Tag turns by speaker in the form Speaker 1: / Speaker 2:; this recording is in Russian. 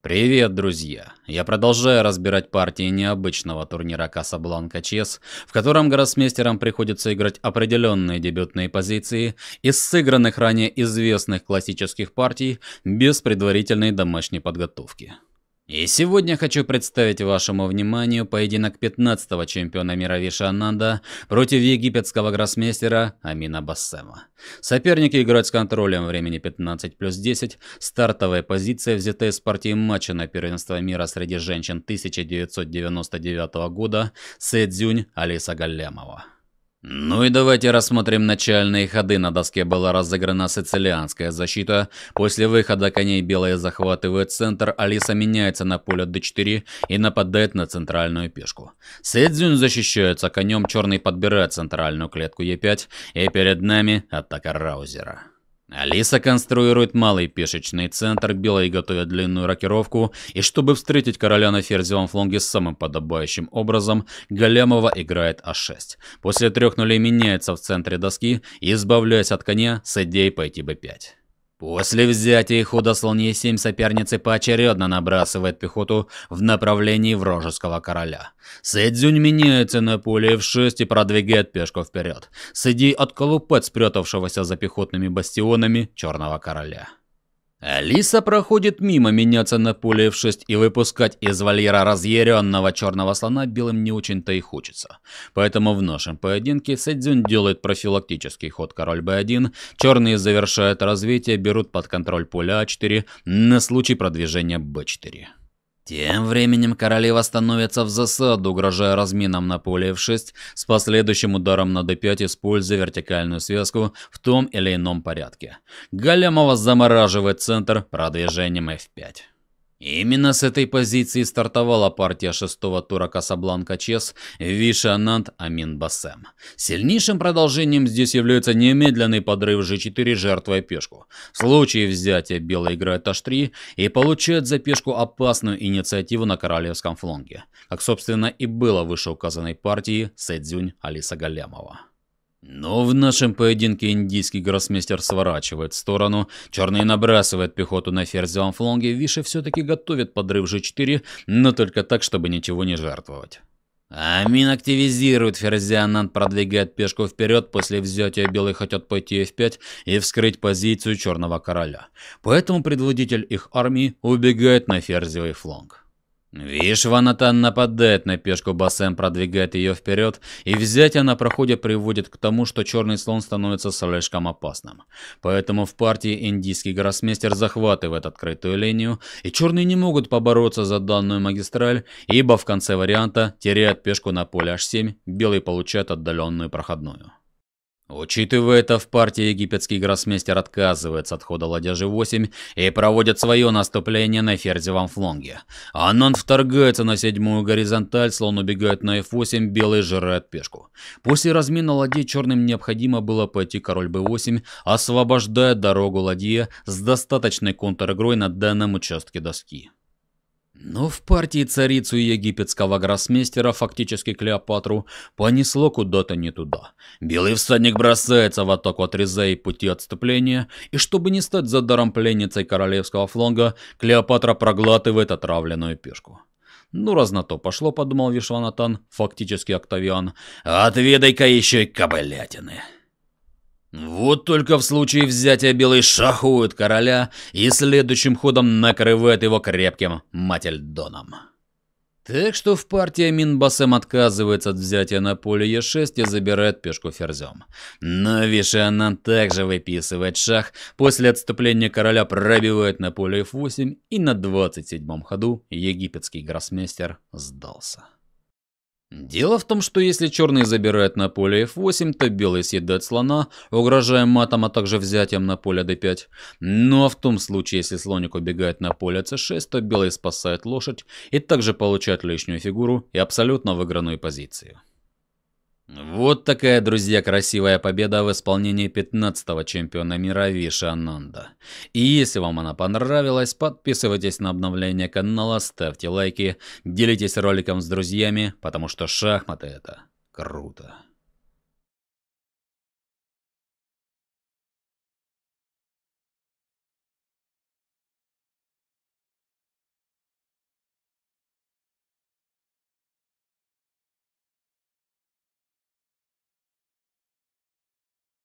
Speaker 1: Привет, друзья! Я продолжаю разбирать партии необычного турнира Касабланка Чес, в котором гроссмейстерам приходится играть определенные дебютные позиции из сыгранных ранее известных классических партий без предварительной домашней подготовки. И сегодня хочу представить вашему вниманию поединок 15-го чемпиона мира Виша против египетского гроссмейстера Амина Бассема. Соперники играют с контролем времени 15 плюс 10, стартовая позиция взята из партии матча на первенство мира среди женщин 1999 года Сэдзюнь Алиса Галлямова. Ну и давайте рассмотрим начальные ходы. На доске была разыграна сицилианская защита. После выхода коней белые захватывают центр, Алиса меняется на поле d4 и нападает на центральную пешку. Седзюн защищается конем, черный подбирает центральную клетку e5 и перед нами атака Раузера. Алиса конструирует малый пешечный центр, белые готовят длинную рокировку, и чтобы встретить короля на ферзевом фланге самым подобающим образом, Големова играет А6. После трех нулей меняется в центре доски, и, избавляясь от коня, с идеей пойти Б5. После взятия хода слонье-7 соперницы поочередно набрасывает пехоту в направлении вражеского короля. Сэдзюнь меняется на поле F6 и продвигает пешку вперед. Сэдзи отколупает спрятавшегося за пехотными бастионами черного короля. Алиса проходит мимо меняться на пуле в 6 и выпускать из вольера разъяренного черного слона белым не очень-то и хочется. Поэтому в нашем поединке Сэдзюн делает профилактический ход король B1, черные завершают развитие, берут под контроль поля А4 на случай продвижения B4. Тем временем королева становится в засаду, угрожая разминам на поле F6 с последующим ударом на D5, используя вертикальную связку в том или ином порядке. Галямова замораживает центр продвижением F5 именно с этой позиции стартовала партия шестого тура Касабланка-Чес Вишанант Амин-Басем. Сильнейшим продолжением здесь является немедленный подрыв G4, жертвой пешку. В случае взятия белый играет H3 и получает за пешку опасную инициативу на королевском фланге, как собственно и было вышеуказанной партии Сэдзюнь Алиса Галямова. Но в нашем поединке индийский гроссмейстер сворачивает в сторону, черный набрасывает пехоту на ферзевом фланге, Виши все-таки готовит подрыв g4, но только так, чтобы ничего не жертвовать. Амин активизирует ферзя, Нант продвигает пешку вперед, после взятия белый хотят пойти f5 и вскрыть позицию черного короля. Поэтому предводитель их армии убегает на ферзевый фланг. Видишь, Ванатан нападает на пешку, Басем продвигает ее вперед, и взятие на проходе приводит к тому, что черный слон становится слишком опасным. Поэтому в партии индийский гроссмейстер захватывает открытую линию, и черные не могут побороться за данную магистраль, ибо в конце варианта теряет пешку на поле h7, белый получает отдаленную проходную. Учитывая это, в партии египетский гроссмейстер отказывается от хода ладья g8 и проводит свое наступление на ферзевом фланге. Анан вторгается на седьмую горизонталь, слон убегает на f8, белый жирает пешку. После размена ладей черным необходимо было пойти король b8, освобождая дорогу ладья с достаточной контр-игрой на данном участке доски. Но в партии царицу египетского гроссмейстера, фактически Клеопатру, понесло куда-то не туда. Белый всадник бросается в атаку от пути отступления, и чтобы не стать задаром пленницей королевского фланга, Клеопатра проглатывает отравленную пешку. «Ну, раз на то пошло», — подумал Вишванатан, фактически Октавиан, — «отведай-ка еще и кобылятины». Вот только в случае взятия белый шахует короля и следующим ходом накрывает его крепким мательдоном. Так что в партии Минбасем отказывается от взятия на поле Е6 и забирает пешку ферзем. Но Вишианан также выписывает шах, после отступления короля пробивает на поле F8 и на 27-м ходу египетский гроссмейстер сдался. Дело в том, что если черный забирает на поле f8, то белый съедает слона, угрожая матом, а также взятием на поле d5. Но ну, а в том случае, если слоник убегает на поле c6, то белый спасает лошадь и также получает лишнюю фигуру и абсолютно выигранную позицию. Вот такая, друзья, красивая победа в исполнении 15-го чемпиона мира Виши Ананда. И если вам она понравилась, подписывайтесь на обновление канала, ставьте лайки, делитесь роликом с друзьями, потому что шахматы это круто.